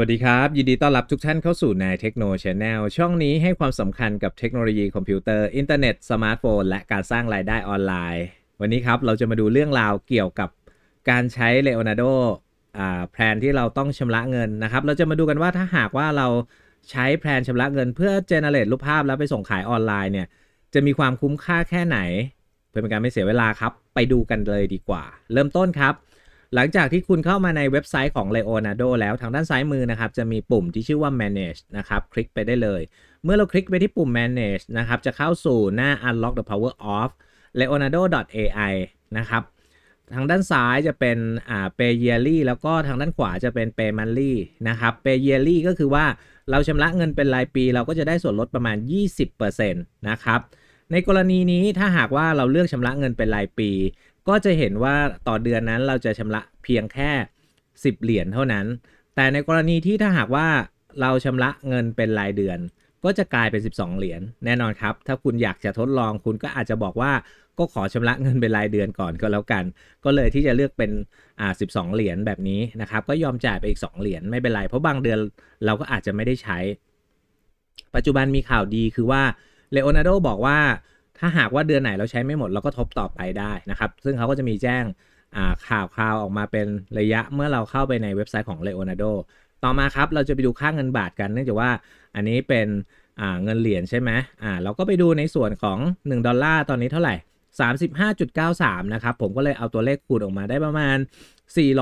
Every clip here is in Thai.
วัสดีครับ ยินดีต้อนรับทุกท่านเข้าสู่ในเทคโนโลยีแนลช่องนี้ให้ความสำคัญกับเทคโนโลยีคอมพิวเตอร์อินเทอร์เน็ตสมาร์ทโฟนและการสร้างรายได้ออนไลน์ วันนี้ครับเราจะมาดูเรื่องราวเกี่ยวกับการใช้ l e o n a r โดแพลนที่เราต้องชำระเงินนะครับ เราจะมาดูกันว่าถ้าหากว่าเราใช้แพลนชำระเงินเพื่อเจเนเรตรูปภาพแล้วไปส่งขายออนไลน์เนี่ยจะมีความคุ้มค่าแค่ไหน เพื่อเป็นการไม่เสียเวลาครับ ไปดูกันเลยดีกว่า เริ่มต้นครับหลังจากที่คุณเข้ามาในเว็บไซต์ของ Leonardo แล้วทางด้านซ้ายมือนะครับจะมีปุ่มที่ชื่อว่า manage นะครับ คลิกไปได้เลย เมื่อเราคลิกไปที่ปุ่ม manage นะครับ จะเข้าสู่หน้า unlock the power of leonardo.ai นะครับ ทางด้านซ้ายจะเป็นอ่า pay yearly แล้วก็ทางด้านขวาจะเป็น pay monthly นะครับ pay yearly ก็คือว่าเราชำระเงินเป็นรายปี เราก็จะได้ส่วนลดประมาณ 20%นะครับ ในกรณีนี้ถ้าหากว่าเราเลือกชำระเงินเป็นรายปีก็จะเห็นว่าต่อเดือนนั้นเราจะชำระเพียงแค่ 10 เหรียญเท่านั้น แต่ในกรณีที่ถ้าหากว่าเราชำระเงินเป็นรายเดือน ก็จะกลายเป็น 12 เหรียญแน่นอนครับ ถ้าคุณอยากจะทดลองคุณก็อาจจะบอกว่าก็ขอชำระเงินเป็นรายเดือนก่อนก็แล้วกัน ก็เลยที่จะเลือกเป็นอ่าสิเหรียญแบบนี้นะครับ ก็ยอมจ่ายไปอีก2เหรียญไม่เป็นไร เพราะบางเดือน เราก็อาจจะไม่ได้ใช้ ปัจจุบันมีข่าวดีคือว่าเลโอนาร์โดบอกว่าถ้าหากว่าเดือนไหนเราใช้ไม่หมด เราก็ทบต่อไปได้นะครับ ซึ่งเขาก็จะมีแจ้งข่าวคราวออกมาเป็นระยะเมื่อเราเข้าไปในเว็บไซต์ของ Leonardo ต่อมาครับเราจะไปดูค่าเงินบาทกันเนื่องจากว่าอันนี้เป็นเงินเหรียญใช่ไหมอ่าเราก็ไปดูในส่วนของ 1 ดอลลาร์ตอนนี้เท่าไหร่ 35.93 นะครับ ผมก็เลยเอาตัวเลขคูณออกมาได้ประมาณ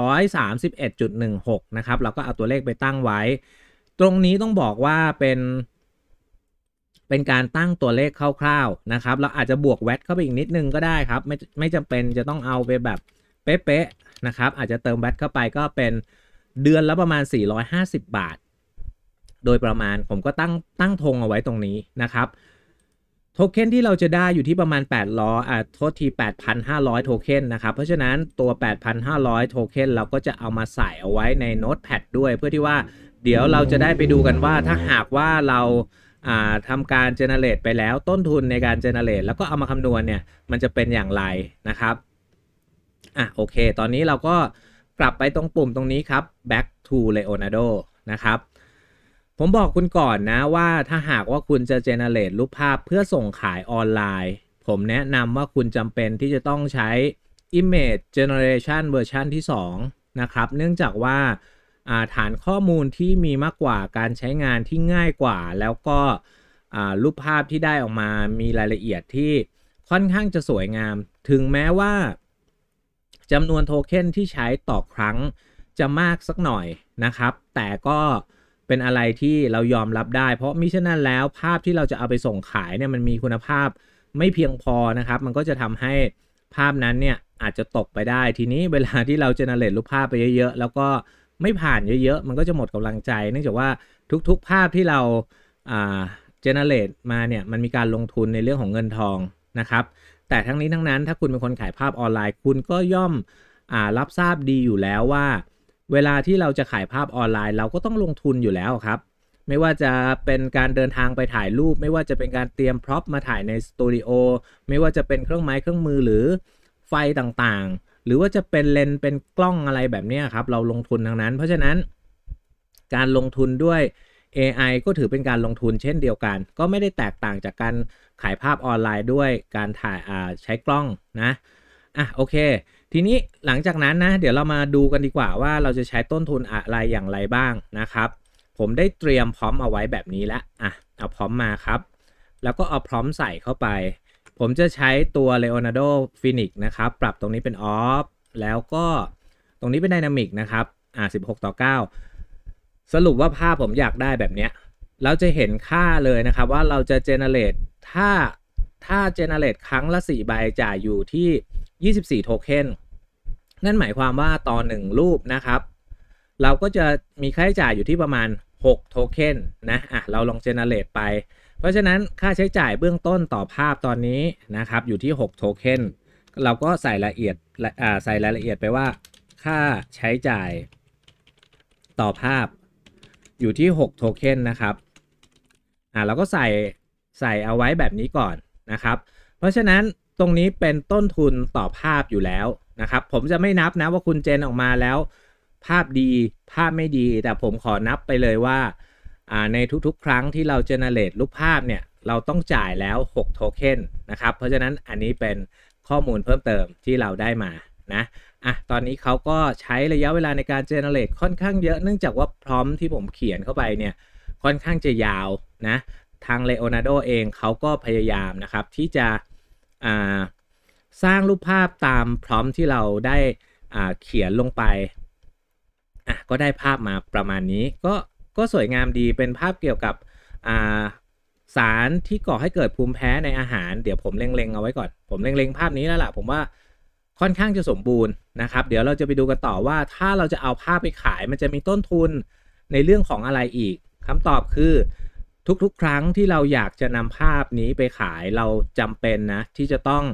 431.16นะครับเราก็เอาตัวเลขไปตั้งไว้ ตรงนี้ต้องบอกว่าเป็นเป็นการตั้งตัวเลขคร่าวๆนะครับ เราอาจจะบวกแวตเข้าไปอีกนิดนึงก็ได้ครับไม่ไม่จำเป็นจะต้องเอาไปแบบเป๊ะๆนะครับอาจจะเติมแวตเข้าไปก็เป็นเดือนละประมาณ 450 บาท โดยประมาณผมก็ตั้งตั้งธงเอาไว้ตรงนี้นะครับ โทเค็นที่เราจะได้อยู่ที่ประมาณ 8 ล้ออ่าโทษที8,500โทเค็นนะครับเพราะฉะนั้นตัว8,500โทเค็นเราก็จะเอามาใส่เอาไว้ในโน้ตแพดด้วย เพื่อที่ว่าเดี๋ยวเราจะได้ไปดูกันว่าถ้าหากว่าเราทำการเจเนเรตไปแล้วต้นทุนในการเจเนเรตแล้วก็เอามาคำนวณเนี่ย มันจะเป็นอย่างไรนะครับ อ่ะโอเคตอนนี้เราก็กลับไปตรงปุ่มตรงนี้ครับ back to Leonardo นะครับ ผมบอกคุณก่อนนะว่าถ้าหากว่าคุณจะเจเนเรตรูปภาพเพื่อส่งขายออนไลน์ ผมแนะนำว่าคุณจำเป็นที่จะต้องใช้ Image Generation version ที่2นะครับ เนื่องจากว่าฐานข้อมูลที่มีมากกว่าการใช้งานที่ง่ายกว่า แล้วก็รูปภาพที่ได้ออกมามีรายละเอียดที่ค่อนข้างจะสวยงาม ถึงแม้ว่าจำนวนโทเค็นที่ใช้ต่อครั้งจะมากสักหน่อยนะครับ แต่ก็เป็นอะไรที่เรายอมรับได้ เพราะมิฉะนั้นแล้วภาพที่เราจะเอาไปส่งขายเนี่ยมันมีคุณภาพไม่เพียงพอนะครับ มันก็จะทำให้ภาพนั้นเนี่ยอาจจะตกไปได้ ทีนี้เวลาที่เราเจเนเรตรูปภาพไปเยอะๆแล้วก็ไม่ผ่านเยอะ ๆ มันก็จะหมดกำลังใจเนื่องจากว่าทุกๆ ภาพที่เราเจเนเรตมาเนี่ยมันมีการลงทุนในเรื่องของเงินทองนะครับแต่ทั้งนี้ทั้งนั้นถ้าคุณเป็นคนขายภาพออนไลน์ คุณก็ย่อมอรับทราบดีอยู่แล้วว่า เวลาที่เราจะขายภาพออนไลน์ เราก็ต้องลงทุนอยู่แล้วครับ ไม่ว่าจะเป็นการเดินทางไปถ่ายรูป ไม่ว่าจะเป็นการเตรียมพร็อพมาถ่ายในสตูดิโอไม่ว่าจะเป็นเครื่องไม้เครื่องมือหรือไฟต่างๆหรือว่าจะเป็นเลนเป็นกล้องอะไรแบบนี้ครับเราลงทุนทางนั้น เพราะฉะนั้นการลงทุนด้วย AI ก็ถือเป็นการลงทุนเช่นเดียวกัน ก็ไม่ได้แตกต่างจากการขายภาพออนไลน์ด้วยการถ่ายใช้กล้องนะอ่ะโอเค ทีนี้หลังจากนั้นนะเดี๋ยวเรามาดูกันดีกว่าว่าเราจะใช้ต้นทุนอะไรอย่างไรบ้างนะครับผมได้เตรียมพร้อมเอาไว้แบบนี้แล้วอ่ะเอาพร้อมมาครับ แล้วก็เอาพร้อมใส่เข้าไปผมจะใช้ตัว Leonardo Phoenix นะครับ ปรับตรงนี้เป็นออฟแล้วก็ตรงนี้เป็นไดนามิกนะครับ อ่า 16 ต่อ 9 สรุปว่าภาพผมอยากได้แบบเนี้ยเราจะเห็นค่าเลยนะครับว่าเราจะเจเนเรตถ้าถ้าเจเนเรตครั้งละ4ใบจ่ายอยู่ที่ 24โทเค็น นั่นหมายความว่าต่อ 1 รูปนะครับ เราก็จะมีค่าใช้จ่ายอยู่ที่ประมาณ6โทเค็นนะ อ่ะ เราลองเจเนเรตไปเพราะฉะนั้นค่าใช้จ่ายเบื้องต้นต่อภาพตอนนี้นะครับ อยู่ที่ 6 โทเค็นเราก็ใส่รายละเอียดใส่รายละเอียดไปว่า ค่าใช้จ่ายต่อภาพอยู่ที่ 6 โทเค็นนะครับอ่าเราก็ใส่ใส่เอาไว้แบบนี้ก่อนนะครับ เพราะฉะนั้นตรงนี้เป็นต้นทุนต่อภาพอยู่แล้วนะครับผมจะไม่นับนะว่าคุณเจนออกมาแล้ว ภาพดีภาพไม่ดีแต่ผมขอนับไปเลยว่าในทุกๆ ครั้งที่เราเจเนเรตรูปภาพ เนี่ย เราต้องจ่ายแล้ว6โทเค็นนะครับ เพราะฉะนั้นอันนี้เป็นข้อมูลเพิ่มเติมที่เราได้มานะอ่ะตอนนี้เขาก็ใช้ระยะเวลาในการเจเนเรตค่อนข้างเยอะเนื่องจากว่าพร้อมที่ผมเขียนเข้าไปเนี่ยค่อนข้างจะยาวนะทางเลโอนาร์โดเองเขาก็พยายามนะครับที่จะสร้างรูปภาพตามพร้อมที่เราได้เขียนลงไปอ่ะก็ได้ภาพมาประมาณนี้ก็ก็สวยงามดีเป็นภาพเกี่ยวกับสารที่ก่อให้เกิดภูมิแพ้ในอาหาร เดี๋ยวผมเล็งๆเอาไว้ก่อนผมเล็งๆภาพนี้แล้วล่ะผมว่าค่อนข้างจะสมบูรณ์นะครับ เดี๋ยวเราจะไปดูกันต่อว่าถ้าเราจะเอาภาพไปขายมันจะมีต้นทุนในเรื่องของอะไรอีก คำตอบคือ ทุกๆ ครั้งที่เราอยากจะนำภาพนี้ไปขายเราจำเป็นนะที่จะต้อง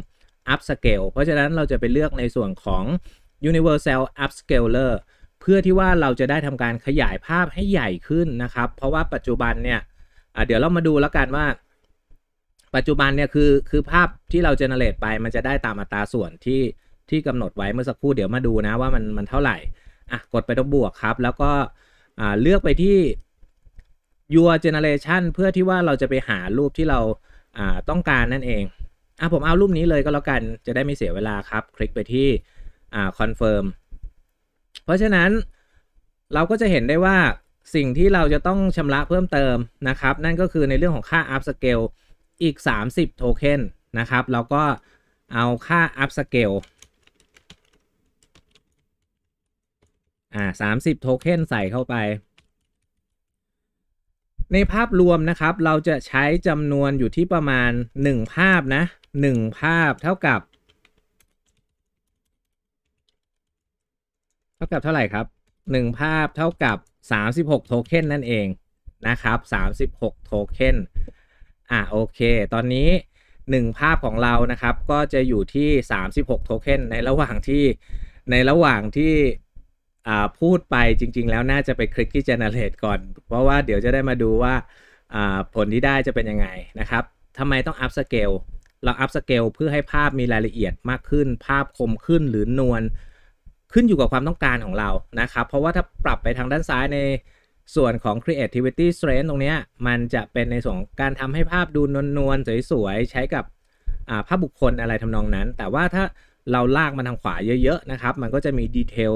อัพสเกลเพราะฉะนั้นเราจะไปเลือกในส่วนของ universal upscaler เพื่อที่ว่าเราจะได้ทำการขยายภาพให้ใหญ่ขึ้นนะครับ เพราะว่าปัจจุบันเนี่ยเดี๋ยวเรามาดูแล้วกันว่าปัจจุบันเนี่ยคือ คือภาพที่เราเจเนเรตไปมันจะได้ตามอัตราส่วนที่ที่กำหนดไว้เมื่อสักครู่เดี๋ยวมาดูนะว่า มันมันเท่าไหร่อ่ะกดไปตรงบวกครับ แล้วก็เลือกไปที่ your generation เพื่อที่ว่าเราจะไปหารูปที่เราต้องการนั่นเอง อ่ะผมเอารูปนี้เลยก็แล้วกันจะได้ไม่เสียเวลาครับ คลิกไปที่ confirm เพราะฉะนั้นเราก็จะเห็นได้ว่าสิ่งที่เราจะต้องชำระเพิ่มเติมนะครับ นั่นก็คือในเรื่องของค่า upscale อีก 30 โทเค็นนะครับ เราก็เอาค่า upscale อ่าสามสิบโทเค็นใส่เข้าไป ในภาพรวมนะครับเราจะใช้จำนวนอยู่ที่ประมาณ 1 ภาพนะ 1 ภาพเท่ากับเท่ากับเท่าไหร่ครับหนึ่งภาพเท่ากับสามสิบหกโทเค็นนั่นเองนะครับสามสิบหกโทเค็นอ่ะ โอเคตอนนี้หนึ่งภาพของเรานะครับก็จะอยู่ที่สามสิบหกโทเค็นในระหว่างที่ในระหว่างที่พูดไปจริง ๆ แล้วน่าจะไปคลิกที่ generate ก่อน เพราะว่าเดี๋ยว จะได้มาดูว่าผลที่ได้จะเป็นยังไง นะครับทำไมต้อง up scale เรา up scale เพื่อให้ภาพมีรายละเอียดมากขึ้นภาพคมขึ้นหรือนวลขึ้นอยู่กับความต้องการของเรานะครับ เพราะว่าถ้าปรับไปทางด้านซ้ายในส่วนของ creativity strength ตรงนี้มันจะเป็นในส่วนการทำให้ภาพดูนวลๆสวย ๆ ใช้กับภาพบุคคลอะไรทำนองนั้น แต่ว่าถ้าเราลากมันทางขวาเยอะ ๆ นะครับ มันก็จะมีดีเทล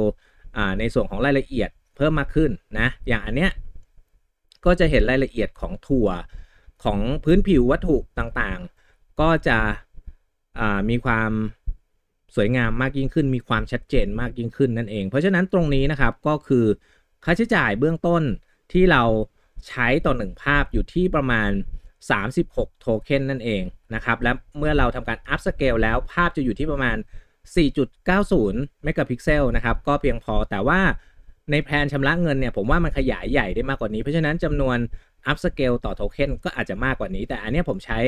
ในส่วนของรายละเอียดเพิ่มมากขึ้นนะ อย่างอันเนี้ยก็จะเห็นรายละเอียดของถั่วของพื้นผิววัตถุต่างๆ ก็จะมีความสวยงามมากยิ่งขึ้น มีความชัดเจนมากยิ่งขึ้นนั่นเอง เพราะฉะนั้นตรงนี้นะครับ ก็คือค่าใช้จ่ายเบื้องต้นที่เราใช้ต่อหนึ่งภาพอยู่ที่ประมาณ 36 โทเค็นนั่นเองนะครับ และเมื่อเราทำการอัพสเกลแล้วภาพจะอยู่ที่ประมาณ 4.90เมกะพิกเซลนะครับก็เพียงพอแต่ว่าในแพลนชำระเงินเนี่ย ผมว่ามันขยายใหญ่ได้มากกว่านี้เพราะฉะนั้นจำนวนอัพสเกลต่อโทเค็นก็อาจจะมากกว่านี้ แต่อันนี้ผมใช้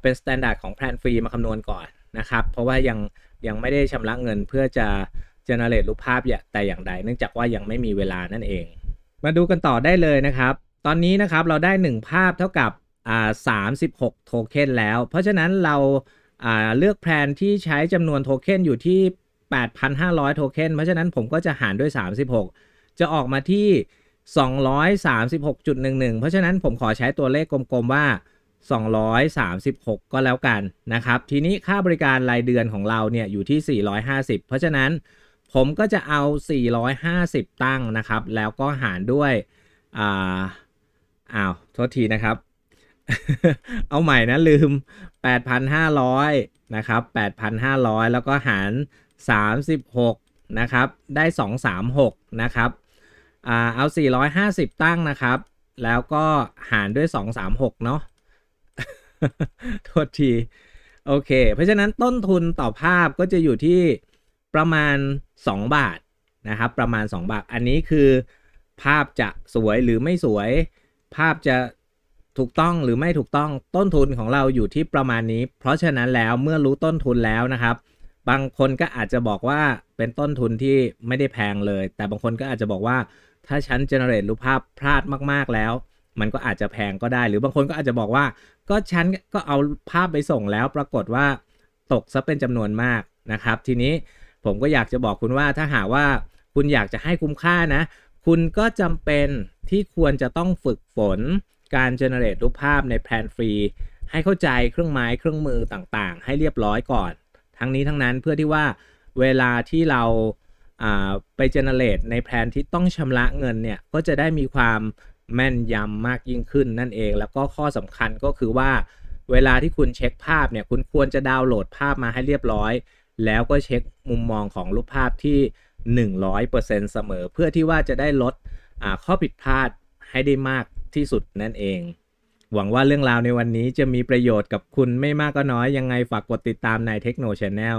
เป็นสแตนดาร์ดของแพลนฟรีมาคำนวณก่อนนะครับเพราะว่ายังยังไม่ได้ชำระเงินเพื่อจะเจเนเรตรูปภาพอย่าแต่อย่างใดเนื่องจากว่ายังไม่มีเวลานั่นเอง มาดูกันต่อได้เลยนะครับ ตอนนี้นะครับเราได้ 1 ภาพเท่ากับอ่าสามสิบหกโทเค็นแล้ว เพราะฉะนั้นเราอ่าเลือกแพลนที่ใช้จำนวนโทเค็นอยู่ที่ 8,500 โทเค็นเพราะฉะนั้นผมก็จะหารด้วย 36 จะออกมาที่ 236.11 เพราะฉะนั้นผมขอใช้ตัวเลขกลมๆ ว่า236 ก็แล้วกันนะครับ ทีนี้ค่าบริการรายเดือนของเราเนี่ยอยู่ที่ 450 เพราะฉะนั้นผมก็จะเอา 450 ตั้งนะครับ แล้วก็หารด้วยอ่าอ้าว โทษทีนะครับ เอาใหม่นะลืม8,500นะครับ8,500 แล้วก็หาร36นะครับได้236นะครับอ่าเอา 450 ตั้งนะครับ แล้วก็หารด้วย 236เนาะโทษที โอเค เพราะฉะนั้นต้นทุนต่อภาพก็จะอยู่ที่ประมาณ 2 บาทนะครับ ประมาณ 2 บาทอันนี้คือ ภาพจะสวยหรือไม่สวย ภาพจะถูกต้องหรือไม่ถูกต้องต้นทุนของเราอยู่ที่ประมาณนี้ เพราะฉะนั้นแล้วเมื่อรู้ต้นทุนแล้วนะครับ บางคนก็อาจจะบอกว่าเป็นต้นทุนที่ไม่ได้แพงเลย แต่บางคนก็อาจจะบอกว่า ถ้าฉันเจเนเรตรูปภาพพลาดมาก ๆแล้วมันก็อาจจะแพงก็ได้ หรือบางคนก็อาจจะบอกว่า ก็ฉันก็เอาภาพไปส่งแล้ว ปรากฏว่า ตกซะเป็นจำนวนมากนะครับ ทีนี้ผมก็อยากจะบอกคุณว่า ถ้าหากว่าคุณอยากจะให้คุ้มค่านะ คุณก็จำเป็นที่ควรจะต้องฝึกฝนการเจเนเรตรูปภาพในแพลนฟรี ให้เข้าใจเครื่องไม้เครื่องมือต่างๆ ให้เรียบร้อยก่อน ทั้งนี้ทั้งนั้นเพื่อที่ว่าเวลาที่เราไปเจเนเรตในแพลนที่ต้องชำระเงินเนี่ย ก็จะได้มีความแม่นยำมากยิ่งขึ้นนั่นเอง แล้วก็ข้อสำคัญก็คือว่า เวลาที่คุณเช็คภาพเนี่ย คุณควรจะดาวน์โหลดภาพมาให้เรียบร้อย แล้วก็เช็คมุมมองของรูปภาพที่ 100%เสมอเพื่อที่ว่าจะได้ลดข้อผิดพลาดให้ได้มากที่สุดนั่นเอง หวังว่าเรื่องราวในวันนี้จะมีประโยชน์กับคุณไม่มากก็น้อยยังไงฝากกดติดตามในเทคโนชแนล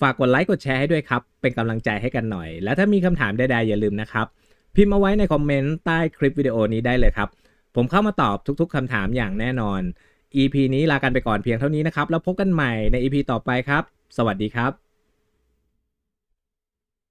ฝากกดไลค์กดแชร์ให้ด้วยครับเป็นกำลังใจให้กันหน่อย และถ้ามีคำถามใดๆอย่าลืมนะครับพิมพ์มาไว้ในคอมเมนต์ใต้คลิปวิดีโอนี้ได้เลยครับ ผมเข้ามาตอบทุก ๆคำถามอย่างแน่นอน EP นี้ลากันไปก่อนเพียงเท่านี้นะครับ แล้วพบกันใหม่ใน EP ต่อไปครับ สวัสดีครับ